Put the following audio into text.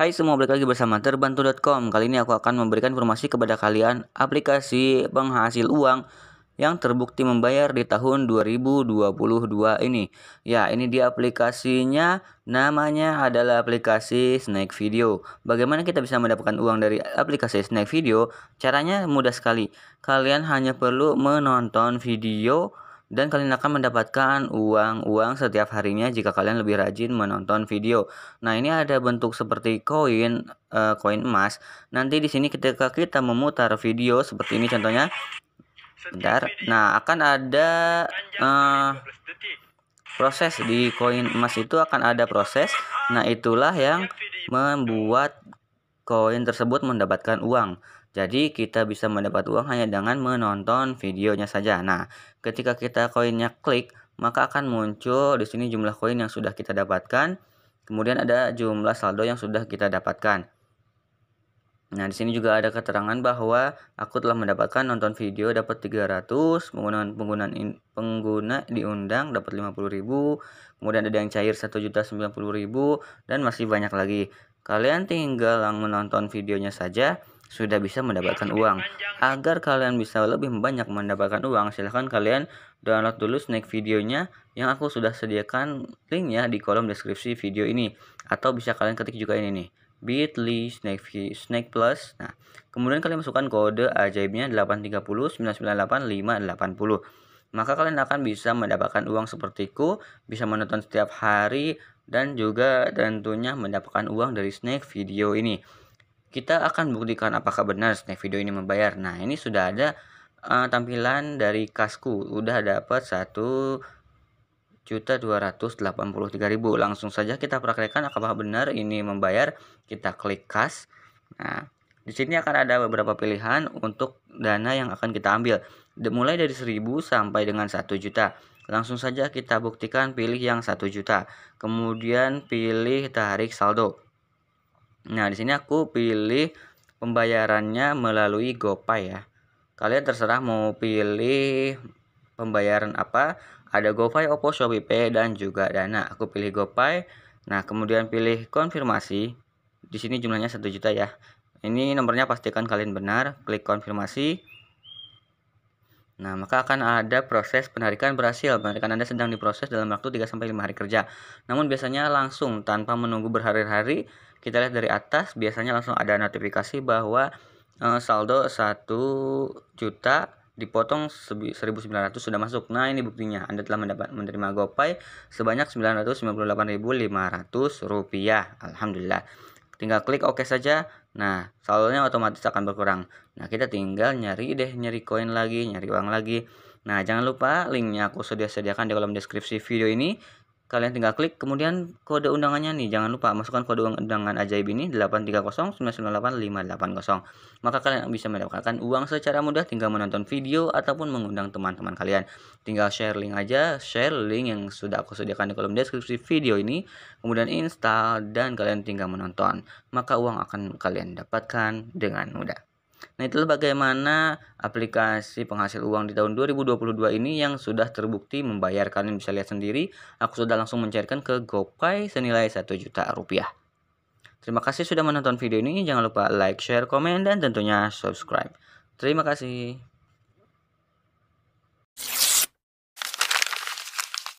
Hai semua, balik lagi bersama terbantu.com Kali ini aku akan memberikan informasi kepada kalian aplikasi penghasil uang yang terbukti membayar di tahun 2022 ini Ya, ini dia aplikasinya Namanya adalah aplikasi Snack Video Bagaimana kita bisa mendapatkan uang dari aplikasi Snack Video? Caranya mudah sekali Kalian hanya perlu menonton video dan kalian akan mendapatkan uang-uang setiap harinya jika kalian lebih rajin menonton video. Nah, ini ada bentuk seperti koin eh, koin uh, emas. Nanti di sini ketika kita memutar video seperti ini contohnya. Bentar. Nah, akan ada uh, proses di koin emas itu akan ada proses. Nah, itulah yang membuat koin tersebut mendapatkan uang. Jadi kita bisa mendapat uang hanya dengan menonton videonya saja. Nah, ketika kita koinnya klik, maka akan muncul di sini jumlah koin yang sudah kita dapatkan. Kemudian ada jumlah saldo yang sudah kita dapatkan. Nah, di sini juga ada keterangan bahwa aku telah mendapatkan nonton video dapat 300, penggunaan penggunaan pengguna diundang dapat 50.000, kemudian ada yang cair 1.090.000 dan masih banyak lagi. Kalian tinggal menonton videonya saja sudah bisa mendapatkan uang. Agar kalian bisa lebih banyak mendapatkan uang, silahkan kalian download dulu snack videonya yang aku sudah sediakan linknya di kolom deskripsi video ini. Atau bisa kalian ketik juga ini nih, bit.ly snack, snack plus. Nah, kemudian kalian masukkan kode ajaibnya 830998580 maka kalian akan bisa mendapatkan uang sepertiku, bisa menonton setiap hari, dan juga tentunya mendapatkan uang dari snack video ini kita akan buktikan apakah benar snack video ini membayar. Nah, ini sudah ada uh, tampilan dari kasku, udah dapat satu juta ribu. Langsung saja kita praktekkan apakah benar ini membayar. Kita klik kas. Nah, di sini akan ada beberapa pilihan untuk dana yang akan kita ambil. Mulai dari 1000 sampai dengan 1 juta. Langsung saja kita buktikan pilih yang 1 juta. Kemudian pilih tarik saldo. Nah, di sini aku pilih pembayarannya melalui GoPay ya. Kalian terserah mau pilih pembayaran apa. Ada GoPay, Oppo, ShopeePay dan juga Dana. Aku pilih GoPay. Nah, kemudian pilih konfirmasi. Di sini jumlahnya 1 juta ya. Ini nomornya pastikan kalian benar, klik konfirmasi. Nah, maka akan ada proses penarikan berhasil. Penarikan Anda sedang diproses dalam waktu 3-5 hari kerja. Namun biasanya langsung tanpa menunggu berhari-hari, kita lihat dari atas, biasanya langsung ada notifikasi bahwa eh, saldo 1 juta dipotong 1.900 sudah masuk. Nah, ini buktinya. Anda telah mendapat menerima GoPay sebanyak 998.500 rupiah Alhamdulillah tinggal klik oke OK saja nah saldonya otomatis akan berkurang nah kita tinggal nyari deh nyari koin lagi nyari uang lagi nah jangan lupa linknya aku sudah sediakan di kolom deskripsi video ini kalian tinggal klik kemudian kode undangannya nih jangan lupa masukkan kode undangan ajaib ini 830998580 maka kalian bisa mendapatkan uang secara mudah tinggal menonton video ataupun mengundang teman-teman kalian tinggal share link aja share link yang sudah aku sediakan di kolom deskripsi video ini kemudian install dan kalian tinggal menonton maka uang akan kalian dapatkan dengan mudah Nah, itulah bagaimana aplikasi penghasil uang di tahun 2022 ini yang sudah terbukti membayar. Kalian bisa lihat sendiri, aku sudah langsung mencairkan ke GoPay senilai 1 juta rupiah. Terima kasih sudah menonton video ini. Jangan lupa like, share, komen, dan tentunya subscribe. Terima kasih.